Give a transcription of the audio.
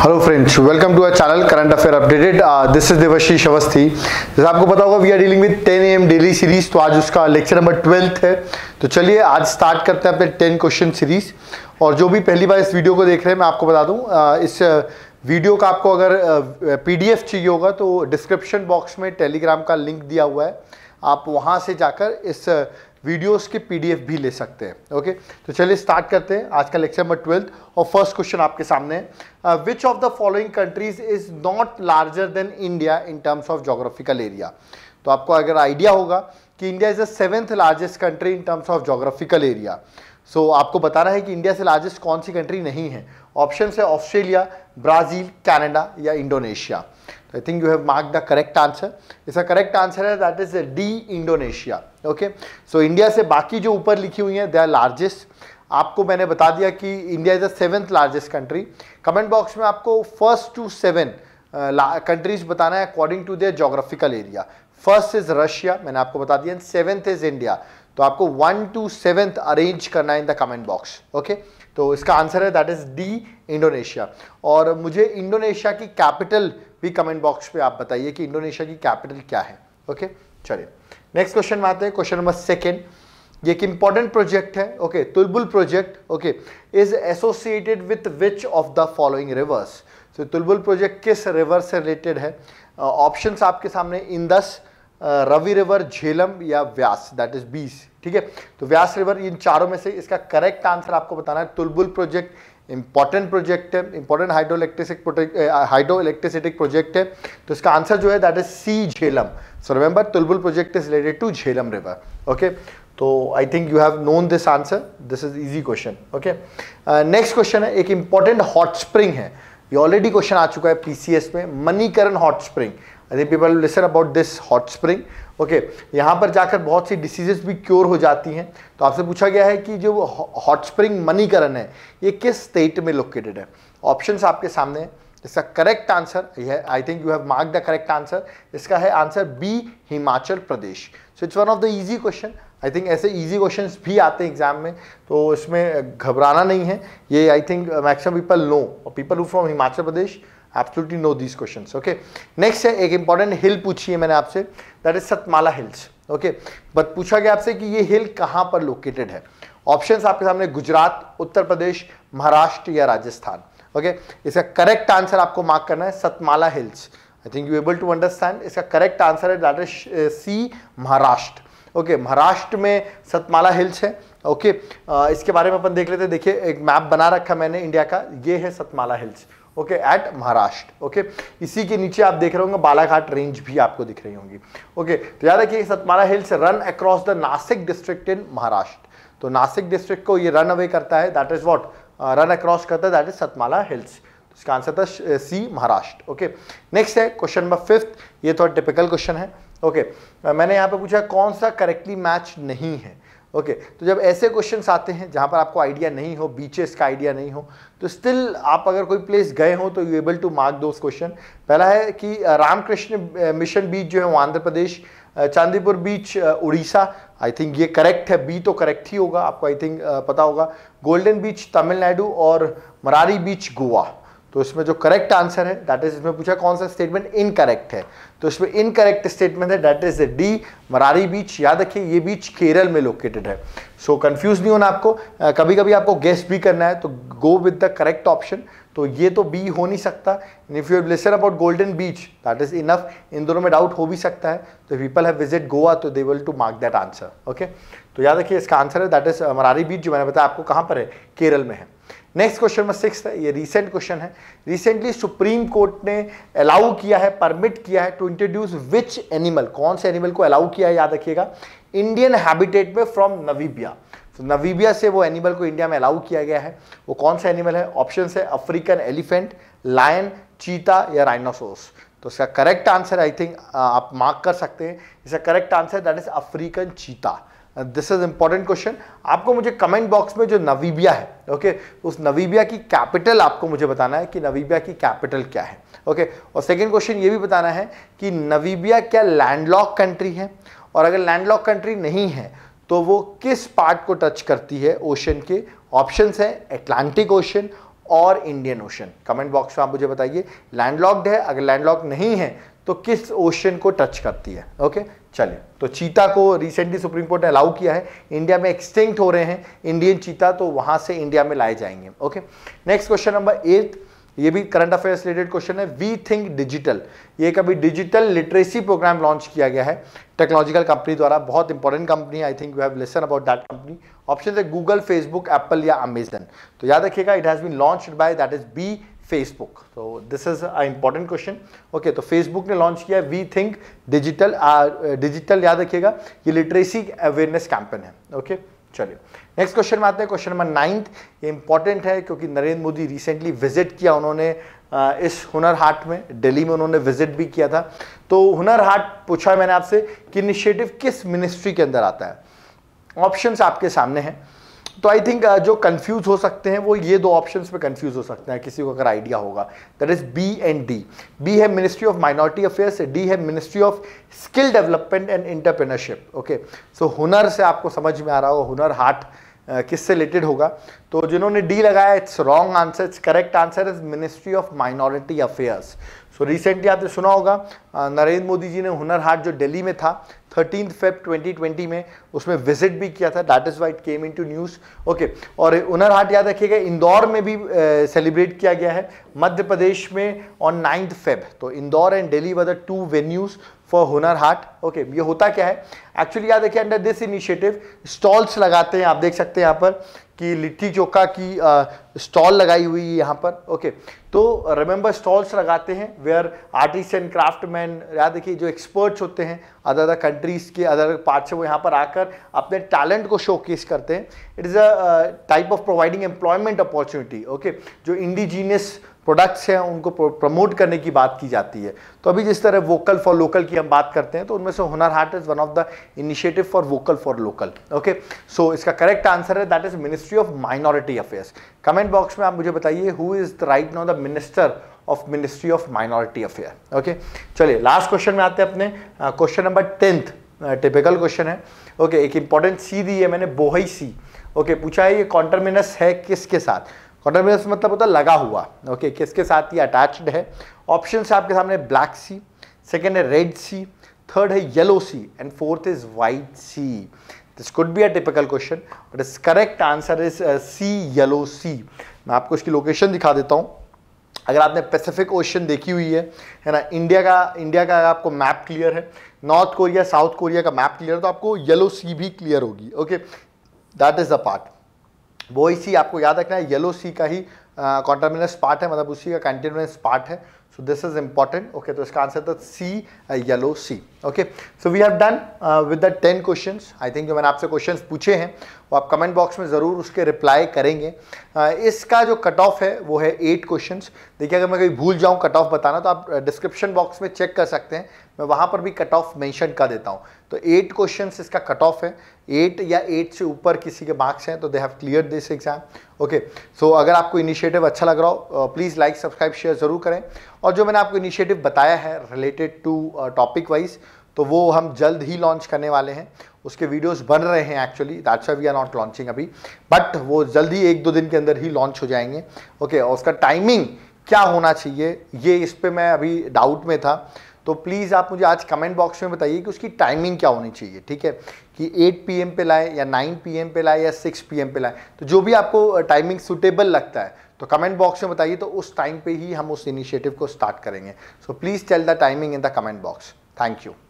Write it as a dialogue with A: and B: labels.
A: Hello friends welcome to our channel current affair updated this is Devashish Awasthi जैसे आपको पता होगा we are dealing with 10 M daily series तो आज उसका लेक्चर नंबर ट्वेल्थ है तो चलिए आज स्टार्ट करते हैं अपने 10 क्वेश्चन सीरीज और जो भी पहली बार इस वीडियो को देख रहे हैं मैं आपको बता दूं uh, इस वीडियो uh, का आपको अगर पी uh, चाहिए होगा तो डिस्क्रिप्शन बॉक्स में टेलीग्राम का लिंक दिया हुआ है आप वहाँ से जाकर इस uh, वीडियोस के पीडीएफ भी ले सकते हैं ओके तो चलिए स्टार्ट करते हैं आज का लेक्चर नंबर ट्वेल्थ और फर्स्ट क्वेश्चन आपके सामने which of the following countries is not larger than India in terms of geographical area तो आपको अगर आइडिया होगा कि India is the seventh largest country in terms of geographical area so so, आपको बताना है कि इंडिया से लार्जेस्ट कौन सी कंट्री नहीं है ऑप्शन है ऑस्ट्रेलिया ब्राज़ील कैनेडा या Indonesia I think you have mark the correct answer इसका करेक्ट आंसर है that is D Indonesia okay so India से बाकी जो ऊपर लिखी हुई है दे आर लार्जेस्ट आपको मैंने बता दिया कि India is the seventh largest country comment box में आपको फर्स्ट टू सेवन कंट्रीज बताना है according to their geographical area first is Russia मैंने आपको बता दिया सेवेंथ इज इंडिया तो आपको वन टू सेवेंथ अरेंज करना है in the comment box okay तो इसका आंसर है दैट इज डी इंडोनेशिया और मुझे इंडोनेशिया की कैपिटल भी कमेंट बॉक्स पे आप बताइए कि इंडोनेशिया की कैपिटल क्या है ओके चलिए नेक्स्ट क्वेश्चन में आते हैं क्वेश्चन नंबर सेकेंड ये एक इंपॉर्टेंट प्रोजेक्ट है okay Tulbul project okay is associated with which of the following rivers तो तुलबुल प्रोजेक्ट किस रिवर से रिलेटेड है ऑप्शंस uh, आपके सामने इंदस रवि रिवर झेलम या व्यास दैट इज बीस ठीक है तो व्यास रिवर इन चारों में से इसका करेक्ट आंसर आपको बताना है तुलबुल प्रोजेक्ट इंपॉर्टेंट प्रोजेक्ट है important hydro electric hydro electric project है तो इसका आंसर जो है that is C Jhelum so remember Tulbul project is related to Jhelum river okay तो I think you have known this answer this is easy question okay next question है एक important hot spring है ये ऑलरेडी क्वेश्चन आ चुका है PCS में Manikaran hot spring अरे people listen about this hot spring okay यहाँ पर जाकर बहुत सी डिसीजेज भी क्योर हो जाती हैं तो आपसे पूछा गया है कि जो हॉट स्प्रिंग मनीकरण है ये किस स्टेट में लोकेटेड है ऑप्शंस आपके सामने हैं इसका करेक्ट आंसर यह I think you have mark the correct answer इसका है answer B Himachal Pradesh so it's one of the easy question I think ऐसे इजी क्वेश्चंस भी आते हैं एग्जाम में तो इसमें घबराना नहीं है ये I think maximum people know people who from Himachal Pradesh absolutely know these question okay next है एक इंपॉर्टेंट हिल पूछी है मैंने आपसे that is Satmala hills okay but पूछा गया आपसे कि ये हिल कहाँ पर लोकेटेड है ऑप्शंस आपके सामने गुजरात उत्तर प्रदेश महाराष्ट्र या राजस्थान ओके okay? इसका करेक्ट आंसर आपको मार्क करना है Satmala hills I think you able to understand इसका करेक्ट आंसर है that is C Maharashtra okay okay, Maharashtra में सतमाला हिल्स है ओके okay, uh, इसके बारे में अपन देख लेते हैं देखिए एक मैप बना रखा मैंने इंडिया का ये है Satmala hills okay at Maharashtra okay इसी के नीचे आप देख रहे होंगे बालाघाट रेंज भी आपको दिख रही होंगी ओके तो याद रखिए Satmala hills run across the Nashik district in Maharashtra तो नासिक डिस्ट्रिक्ट को ये रन अवे करता है that is what run across करता है दैट इज सतमाला हिल्स तो इसका आंसर था सी महाराष्ट्र ओके नेक्स्ट है क्वेश्चन नंबर फिफ्थ ये थोड़ा टिपिकल क्वेश्चन है ओके okay. Uh, मैंने यहाँ पे पूछा कौन सा करेक्टली मैच नहीं है ओके okay, तो जब ऐसे क्वेश्चन आते हैं जहां पर आपको आइडिया नहीं हो बीचेस का आइडिया नहीं हो तो स्टिल आप अगर कोई प्लेस गए हो तो यू एबल टू मार्क दो क्वेश्चन पहला है कि रामकृष्ण मिशन बीच जो है वो Andhra Pradesh Chandipur beach Orissa I think ये करेक्ट है बी तो करेक्ट ही होगा आपको आई थिंक पता होगा गोल्डन बीच तमिलनाडु और मरारी बीच गोवा तो इसमें जो करेक्ट आंसर है दैट इज इसमें पूछा कौन सा स्टेटमेंट इनकरेक्ट है तो इसमें इनकरेक्ट स्टेटमेंट है that is D Marari beach याद रखिए ये बीच केरल में लोकेटेड है सो so, कंफ्यूज नहीं होना आपको कभी कभी आपको गेस भी करना है तो go with the correct option तो ये तो बी हो नहीं सकता if you listen about golden beach that is enough इन दोनों में डाउट हो भी सकता है तो पीपल हैव विजिट गोवा तो they will to mark that answer okay तो याद रखिए इसका आंसर है दैट इज मरारी बीच जो मैंने बताया आपको कहाँ पर है केरल में है नेक्स्ट क्वेश्चन नंबर सिक्स है ये रिसेंट क्वेश्चन है रिसेंटली सुप्रीम कोर्ट ने अलाउ किया है परमिट किया है टू इंट्रोड्यूस विच एनिमल कौन से एनिमल को अलाउ किया है याद रखिएगा इंडियन हैबिटेट में फ्रॉम नवीबिया तो नवीबिया से वो एनिमल को इंडिया में अलाउ किया गया है वो कौन सा एनिमल है ऑप्शन है अफ्रीकन एलिफेंट लायन चीता या राइनासोस तो इसका करेक्ट आंसर आई थिंक आप मार्क कर सकते हैं इसका correct answer that is African cheetah this is important question आपको मुझे कमेंट बॉक्स में जो नवीबिया है ओके okay, उस नवीबिया की कैपिटल आपको मुझे बताना है कि नवीबिया की कैपिटल क्या है ओके okay, और सेकेंड क्वेश्चन ये भी बताना है कि नवीबिया क्या लैंडलॉक कंट्री है और अगर लैंडलॉक कंट्री नहीं है तो वो किस पार्ट को टच करती है ओशन के ऑप्शन हैं एटलांटिक ओशन और इंडियन ओशन कमेंट बॉक्स में आप मुझे बताइए लैंडलॉक्ड है अगर लैंडलॉक नहीं है तो किस ओशन को टच करती है ओके चले तो चीता को रिसेंटली सुप्रीम कोर्ट ने अलाउ किया है इंडिया में एक्सटिंक्ट हो रहे हैं इंडियन चीता तो वहां से इंडिया में लाए जाएंगे okay next question number eight ये भी करंट अफेयर्स रिलेटेड क्वेश्चन है वी थिंक डिजिटल ये कभी डिजिटल लिटरेसी प्रोग्राम लॉन्च किया गया है टेक्नोलॉजिकल कंपनी द्वारा बहुत important company I think you have lesson about that company option है गूगल फेसबुक एप्पल या अमेजन तो याद रखिएगा it has been launch by that is B Facebook तो this is a important question okay तो Facebook ने launch किया we think digital digital याद रखिएगा ये लिटरेसी अवेयरनेस कैंपेन है ओके चलिए नेक्स्ट क्वेश्चन में आते हैं क्वेश्चन नंबर नाइन्थ ये इंपॉर्टेंट है क्योंकि नरेंद्र मोदी रिसेंटली विजिट किया उन्होंने इस हुनर हाट में दिल्ली में उन्होंने विजिट भी किया था तो हुनर हाट पूछा है मैंने आपसे कि इनिशिएटिव किस मिनिस्ट्री के अंदर आता है ऑप्शंस आपके सामने हैं तो आई थिंक uh, जो कंफ्यूज हो सकते हैं वो ये दो ऑप्शन पे कंफ्यूज हो सकते हैं किसी को अगर आइडिया होगा that is B and D B है ministry of minority affairs D है ministry of skill development and entrepreneurship okay so हुनर से आपको समझ में आ रहा हो हुनर हाट uh, से रिलेटेड होगा तो जिन्होंने डी लगाया it's wrong answer it's correct answer is ministry of minority affairs so recently आपने सुना होगा uh, नरेंद्र मोदी जी ने हुनर हाट जो दिल्ली में था थर्टीन फेब 2020 में उसमें विजिट भी किया था that is why it came into news okay और हुनर हाट याद रखिएगा इंदौर में भी सेलिब्रेट uh, किया गया है मध्य प्रदेश में ऑन नाइन्थ फेब तो Indore and Delhi were the two venues for Hunar Haat okay ये होता क्या है एक्चुअली याद रखिए अंडर दिस इनिशिएटिव स्टॉल्स लगाते हैं आप देख सकते हैं यहाँ पर कि लिट्टी चोखा की स्टॉल लगाई हुई है यहाँ पर ओके तो रिमेंबर स्टॉल्स लगाते हैं where artist and craftsman याद देखिए जो एक्सपर्ट्स होते हैं अदर अदर कंट्रीज़ के अदर पार्ट से वो यहाँ पर आकर अपने टैलेंट को शोकेस करते हैं it is a type of providing employment opportunity okay जो इंडिजीनियस प्रोडक्ट्स हैं उनको प्रमोट करने की बात की जाती है तो अभी जिस तरह वोकल फॉर लोकल की हम बात करते हैं तो उनमें से Hunar Haat is one of the initiative for vocal for local okay so इसका करेक्ट आंसर है that is ministry of minority affairs comment box में आप मुझे बताइए who is the right now the minister of ministry of minority affair okay चलिए last question में आते हैं अपने question number tenth typical question है ओके okay, एक इंपॉर्टेंट सी दी है मैंने बोहई सी ओके okay, पूछा है ये कॉन्टरमिनस है किसके साथ कॉन्टेमिनस मतलब होता है लगा हुआ ओके किसके साथ ये अटैच्ड है ऑप्शन आपके सामने ब्लैक सी सेकेंड है रेड सी थर्ड है yellow sea and fourth is white sea this could be a typical question but is correct answer is C yellow sea मैं आपको इसकी लोकेशन दिखा देता हूँ अगर आपने पैसिफिक ओशन देखी हुई है है ना इंडिया का इंडिया का आपको मैप क्लियर है नॉर्थ कोरिया साउथ कोरिया का मैप क्लियर है तो आपको येलो सी भी क्लियर होगी okay that is the part वो इसी आपको याद रखना है येलो सी का ही uh, पार्ट है मतलब उसी का कंटिन्यूस पार्ट है so this is important okay तो इसका आंसर था C yellow sea okay so we have done with the ten question I think जो मैंने आपसे क्वेश्चन पूछे हैं वो आप कमेंट बॉक्स में ज़रूर उसके रिप्लाई करेंगे uh, इसका जो कट ऑफ है वो है एट क्वेश्चन देखिए अगर मैं कहीं भूल जाऊँ कट ऑफ बताना तो आप डिस्क्रिप्शन बॉक्स में चेक कर सकते हैं मैं वहाँ पर भी कट ऑफ मैंशन कर देता हूँ तो एट क्वेश्चन इसका कट ऑफ है एट या एट से ऊपर किसी के मार्क्स हैं तो they have clear this exam okay so अगर आपको इनिशिएटिव अच्छा लग रहा हो प्लीज़ लाइक सब्सक्राइब शेयर ज़रूर करें और जो मैंने आपको इनिशिएटिव बताया है रिलेटेड टू टॉपिक वाइज तो वो हम जल्द ही लॉन्च करने वाले हैं उसके वीडियोस बन रहे हैं actually that's we are not launching अभी बट वो जल्द ही एक दो दिन के अंदर ही लॉन्च हो जाएंगे ओके okay, और उसका टाइमिंग क्या होना चाहिए ये इस पर मैं अभी डाउट में था तो प्लीज़ आप मुझे आज कमेंट बॉक्स में बताइए कि उसकी टाइमिंग क्या होनी चाहिए ठीक है कि 8 पीएम पे लाए या 9 पीएम पे लाए या 6 पीएम पे लाए तो जो भी आपको टाइमिंग सुटेबल लगता है तो कमेंट बॉक्स में बताइए तो उस टाइम पे ही हम उस इनिशिएटिव को स्टार्ट करेंगे so please tell the timing in the comment box thank you